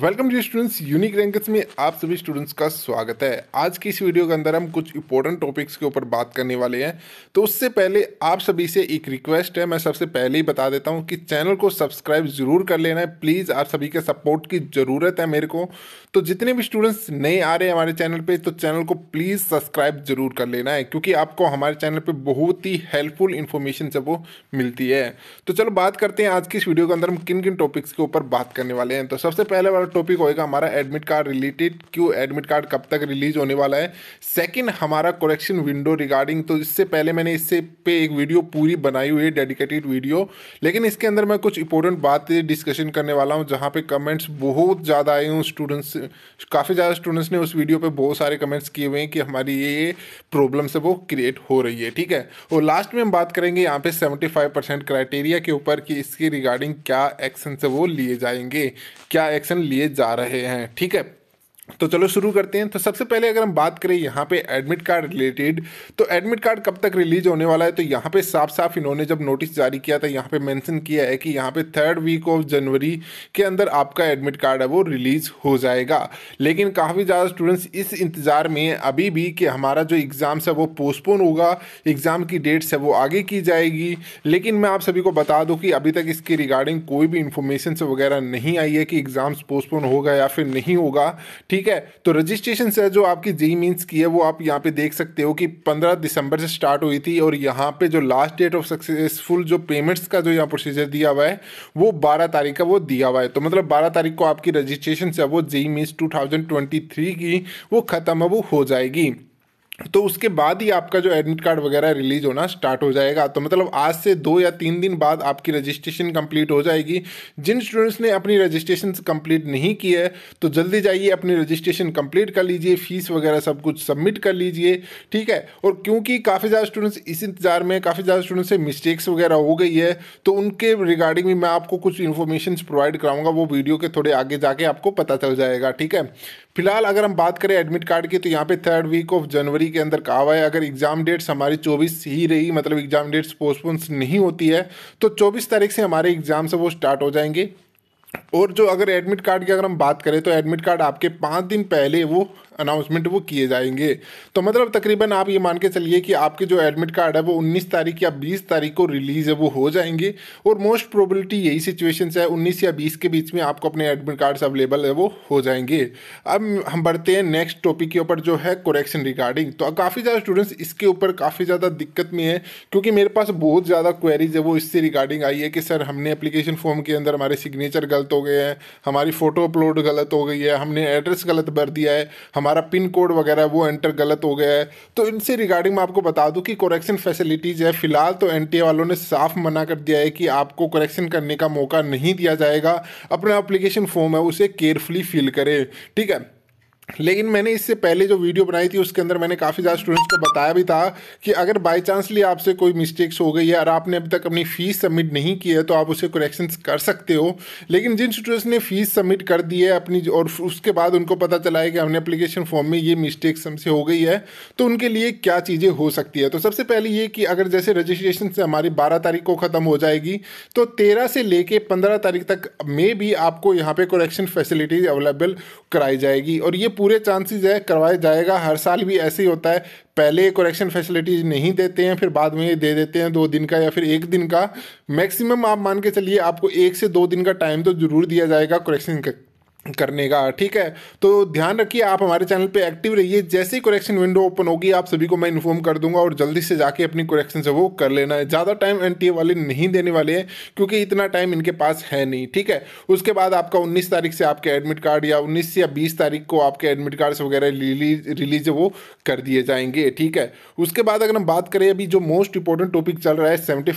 welcome to students unique ranks में आप सभी स्टूडेंट्स का स्वागत है आज की इस वीडियो के अंदर हम कुछ इंपॉर्टेंट टॉपिक्स के ऊपर बात करने वाले हैं तो उससे पहले आप सभी से एक रिक्वेस्ट है मैं सबसे पहले ही बता देता हूं कि चैनल को सब्सक्राइब ज़रूर कर लेना है प्लीज़ आप सभी के सपोर्ट की ज़रूरत है मेरे को तो जितने भी स्टूडेंट्स नए आ रहे हैं हमारे चैनल पर तो चैनल को प्लीज़ सब्सक्राइब ज़रूर कर लेना है क्योंकि आपको हमारे चैनल पर बहुत ही हेल्पफुल इन्फॉर्मेशन जब वो मिलती है तो चलो बात करते हैं आज की इस वीडियो के अंदर हम किन किन टॉपिक्स के ऊपर बात करने वाले हैं तो सबसे पहले टॉपिक होएगा हमारा एडमिट कार्ड रिलेटेड क्यों एडमिट कार्ड कब तक रिलीज होने वाला है सेकंड हमारा करेक्शन विंडो रिगार्डिंग तो इससे पहले मैंने इससे पे एक वीडियो पूरी बनाई हुई है डेडिकेटेड वीडियो लेकिन इसके अंदर मैं कुछ इंपॉर्टेंट बातें डिस्कशन करने वाला हूँ जहाँ पर कमेंट्स बहुत ज़्यादा आए हूँ स्टूडेंट्स काफ़ी ज़्यादा स्टूडेंट्स ने उस वीडियो पर बहुत सारे कमेंट्स किए हुए हैं कि हमारी ये प्रॉब्लम से वो क्रिएट हो रही है ठीक है और लास्ट में हम बात करेंगे यहाँ पे सेवेंटी क्राइटेरिया के ऊपर कि इसके रिगार्डिंग क्या एक्शन से वो लिए जाएंगे क्या एक्शन लिए जा रहे हैं ठीक है तो चलो शुरू करते हैं तो सबसे पहले अगर हम बात करें यहाँ पे एडमिट कार्ड रिलेटेड तो एडमिट कार्ड कब तक रिलीज होने वाला है तो यहाँ पे साफ साफ इन्होंने जब नोटिस जारी किया था यहाँ पे मेंशन किया है कि यहाँ पे थर्ड वीक ऑफ जनवरी के अंदर आपका एडमिट कार्ड है वो रिलीज हो जाएगा लेकिन काफ़ी ज़्यादा स्टूडेंट्स इस इंतज़ार में अभी भी कि हमारा जो एग्ज़ाम्स है वो पोस्टपोन होगा एग्ज़ाम की डेट्स है वो आगे की जाएगी लेकिन मैं आप सभी को बता दूँ कि अभी तक इसके रिगार्डिंग कोई भी इन्फॉर्मेशन वगैरह नहीं आई है कि एग्ज़ाम्स पोस्टपोन होगा या फिर नहीं होगा ठीक ठीक है तो रजिस्ट्रेशन से जो आपकी जेई मीन्स की है वो आप यहाँ पे देख सकते हो कि 15 दिसंबर से स्टार्ट हुई थी और यहाँ पे जो लास्ट डेट ऑफ सक्सेसफुल जो पेमेंट्स का जो यहाँ प्रोसीजर दिया हुआ है वो 12 तारीख का वो दिया हुआ है तो मतलब 12 तारीख को आपकी रजिस्ट्रेशन से वो जेई मीन्स टू की वो ख़त्म अब हो जाएगी तो उसके बाद ही आपका जो एडमिट कार्ड वगैरह रिलीज होना स्टार्ट हो जाएगा तो मतलब आज से दो या तीन दिन बाद आपकी रजिस्ट्रेशन कंप्लीट हो जाएगी जिन स्टूडेंट्स ने अपनी रजिस्ट्रेशन कंप्लीट नहीं की है तो जल्दी जाइए अपनी रजिस्ट्रेशन कंप्लीट कर लीजिए फीस वगैरह सब कुछ सबमिट कर लीजिए ठीक है और क्योंकि काफ़ी ज़्यादा स्टूडेंट्स इस इंतज़ार में काफ़ी ज़्यादा स्टूडेंट्स से मिस्टेक्स वगैरह हो गई है तो उनके रिगार्डिंग भी मैं आपको कुछ इन्फॉर्मेशन प्रोवाइड कराऊंगा वो वीडियो के थोड़े आगे जाके आपको पता चल जाएगा ठीक है फिलहाल अगर हम बात करें एडमिट कार्ड की तो यहाँ पे थर्ड वीक ऑफ जनवरी के अंदर कहा हुआ है अगर एग्जाम डेट्स हमारी 24 ही रही मतलब एग्जाम डेट्स पोस्टपोन नहीं होती है तो 24 तारीख से हमारे एग्जाम से वो स्टार्ट हो जाएंगे और जो अगर एडमिट कार्ड की अगर हम बात करें तो एडमिट कार्ड आपके पाँच दिन पहले वो अनाउंसमेंट वो किए जाएंगे तो मतलब तकरीबन आप ये मान के चलिए कि आपके जो एडमिट कार्ड है वो 19 तारीख या 20 तारीख को रिलीज़ है वो हो जाएंगे और मोस्ट प्रोबेबिलिटी यही सिचुएशन है 19 या 20 के बीच में आपको अपने एडमिट कार्ड्स अवेलेबल है वो हो जाएंगे अब हम बढ़ते हैं नेक्स्ट टॉपिक के ऊपर जो है कुरेक्शन रिगार्डिंग तो काफ़ी ज़्यादा स्टूडेंट्स इसके ऊपर काफ़ी ज़्यादा दिक्कत में है क्योंकि मेरे पास बहुत ज़्यादा क्वेरीज है वो इससे रिगार्डिंग आई है कि सर हमने अप्लीकेशन फॉर्म के अंदर हमारे सिग्नेचर गलत हो गए हैं हमारी फ़ोटो अपलोड गलत हो गई है हमने एड्रेस गलत भर दिया है हमारा पिन कोड वगैरह वो एंटर गलत हो गया है तो इनसे रिगार्डिंग मैं आपको बता दूं कि करेक्शन फैसिलिटीज़ है फ़िलहाल तो एन वालों ने साफ मना कर दिया है कि आपको करेक्शन करने का मौका नहीं दिया जाएगा अपना अप्लीकेशन फॉर्म है उसे केयरफुली फिल करें ठीक है लेकिन मैंने इससे पहले जो वीडियो बनाई थी उसके अंदर मैंने काफ़ी ज़्यादा स्टूडेंट्स को बताया भी था कि अगर बाय चांसली आपसे कोई मिस्टेक्स हो गई है और आपने अभी तक अपनी फ़ीस सबमिट नहीं की है तो आप उसे करेक्शन कर सकते हो लेकिन जिन स्टूडेंट्स ने फ़ीस सबमिट कर दी है अपनी और उसके बाद उनको पता चला है कि हमने अप्लीकेशन फॉर्म में ये मिस्टेक्स हमसे हो गई है तो उनके लिए क्या चीज़ें हो सकती है तो सबसे पहले ये कि अगर जैसे रजिस्ट्रेशन से हमारी बारह तारीख को ख़त्म हो जाएगी तो तेरह से लेके पंद्रह तारीख तक में भी आपको यहाँ पर करेक्शन फैसिलिटीज़ अवेलेबल कराई जाएगी और ये पूरे चांसेस है करवाया जाएगा हर साल भी ऐसे ही होता है पहले करेक्शन फैसिलिटीज नहीं देते हैं फिर बाद में ये दे देते हैं दो दिन का या फिर एक दिन का मैक्सिमम आप मान के चलिए आपको एक से दो दिन का टाइम तो जरूर दिया जाएगा करेक्शन करने का ठीक है तो ध्यान रखिए आप हमारे चैनल पे एक्टिव रहिए जैसे ही कुरेक्शन विंडो ओपन होगी आप सभी को मैं इन्फॉर्म कर दूंगा और जल्दी से जाके अपनी कुरेक्शन से वो कर लेना है ज़्यादा टाइम एनटीए वाले नहीं देने वाले हैं क्योंकि इतना टाइम इनके पास है नहीं ठीक है उसके बाद आपका उन्नीस तारीख से आपके एडमिट कार्ड या उन्नीस या बीस तारीख को आपके एडमिट कार्ड्स वगैरह रिलीज वो कर दिए जाएंगे ठीक है उसके बाद अगर हम बात करें अभी जो मोस्ट इंपॉर्टेंट टॉपिक चल रहा है सेवेंटी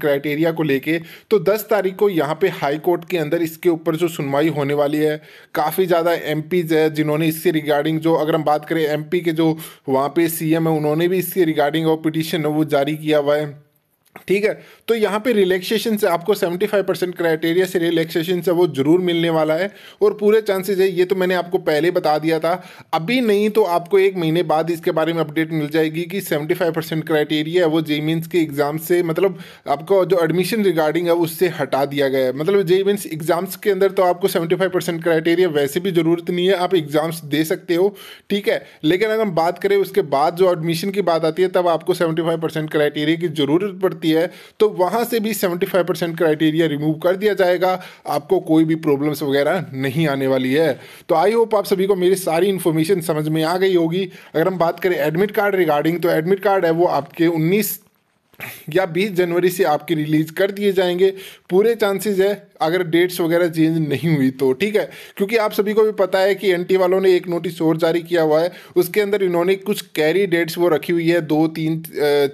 क्राइटेरिया को लेकर तो दस तारीख को यहाँ पर हाईकोर्ट के अंदर इसके ऊपर जो सुनवाई होने वाली है काफ़ी ज़्यादा एम है जिन्होंने इसके रिगार्डिंग जो अगर हम बात करें एम के जो वहाँ पे सी है उन्होंने भी इसके रिगार्डिंग और पिटिशन है वो जारी किया हुआ है ठीक है तो यहाँ पे रिलैक्सेशन से आपको 75 परसेंट क्राइटेरिया से रिलैक्सेशन से वो ज़रूर मिलने वाला है और पूरे चांसेस है ये तो मैंने आपको पहले बता दिया था अभी नहीं तो आपको एक महीने बाद इसके बारे में अपडेट मिल जाएगी कि 75 परसेंट क्राइटेरिया है वो जे मीन्स के एग्ज़ाम से मतलब आपका जो एडमिशन रिगार्डिंग है उससे हटा दिया गया है मतलब जे मीन्स एग्ज़ाम्स के अंदर तो आपको सेवेंटी क्राइटेरिया वैसे भी ज़रूरत नहीं है आप एग्ज़ाम्स दे सकते हो ठीक है लेकिन अगर हम बात करें उसके बाद जो एडमिशन की बात आती है तब आपको सेवेंटी क्राइटेरिया की ज़रूरत पड़ती करती है तो वहाँ से भी 75 परसेंट क्राइटेरिया रिमूव कर दिया जाएगा आपको कोई भी प्रॉब्लम्स वगैरह नहीं आने वाली है तो आई होप आप सभी को मेरी सारी इन्फॉर्मेशन समझ में आ गई होगी अगर हम बात करें एडमिट कार्ड रिगार्डिंग तो एडमिट कार्ड है वो आपके उन्नीस या 20 जनवरी से आपके रिलीज़ कर दिए जाएंगे पूरे चांसेस है अगर डेट्स वगैरह चेंज नहीं हुई तो ठीक है क्योंकि आप सभी को भी पता है कि एनटी वालों ने एक नोटिस और जारी किया हुआ है उसके अंदर इन्होंने कुछ कैरी डेट्स वो रखी हुई है दो तीन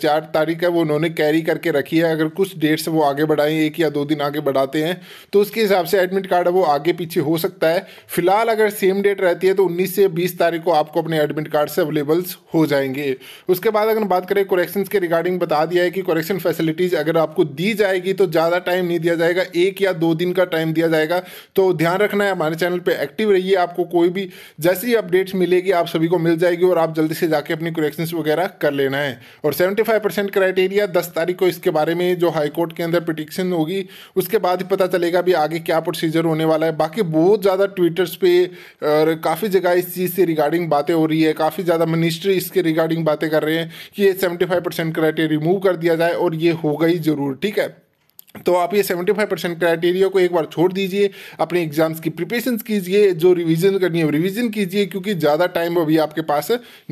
चार तारीख है वो उन्होंने कैरी करके रखी है अगर कुछ डेट्स वो आगे बढ़ाएं एक या दो दिन आगे बढ़ाते हैं तो उसके हिसाब से एडमिट कार्ड वो आगे पीछे हो सकता है फिलहाल अगर सेम डेट रहती है तो उन्नीस से बीस तारीख को आपको अपने एडमिट कार्ड से अवेलेबल्स हो जाएंगे उसके बाद अगर बात करें कुरेक्शन के रिगार्डिंग बता दिया है है कि करेक्शन फैसिलिटीज़ अगर आपको दी जाएगी तो ज़्यादा टाइम नहीं दिया जाएगा एक या दो दिन का टाइम दिया जाएगा तो ध्यान रखना है हमारे चैनल पर एक्टिव रहिए आपको कोई भी जैसी अपडेट्स मिलेगी आप सभी को मिल जाएगी और आप जल्दी से जाके अपनी करेक्शंस वगैरह कर लेना है और 75 परसेंट क्राइटेरिया दस तारीख को इसके बारे में जो हाईकोर्ट के अंदर पिटिशन होगी उसके बाद ही पता चलेगा भी आगे क्या प्रोसीजर होने वाला है बाकी बहुत ज़्यादा ट्विटर्स पे और काफ़ी जगह इस चीज़ से रिगार्डिंग बातें हो रही है काफ़ी ज़्यादा मिनिस्ट्री इसके रिगार्डिंग बातें कर रहे हैं कि ये सेवेंटी क्राइटेरिया रिमूव कर दिया जाए और ये होगा ही ज़रूर ठीक है तो आप ये 75 फाइव परसेंट क्राइटेरिया को एक बार छोड़ दीजिए अपने एग्जाम्स की प्रिपरेशन कीजिए जो रिवीजन करनी है रिवीजन कीजिए क्योंकि ज़्यादा टाइम अभी आपके पास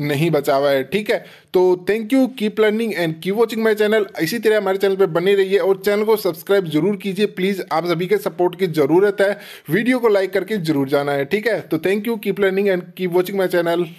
नहीं बचा हुआ है ठीक है तो thank you keep learning and keep watching my channel इसी तरह हमारे चैनल पर बने रहिए और चैनल को सब्सक्राइब जरूर कीजिए प्लीज़ आप सभी के सपोर्ट की ज़रूरत है वीडियो को लाइक करके जरूर जाना है ठीक है तो thank you keep learning and keep watching my channel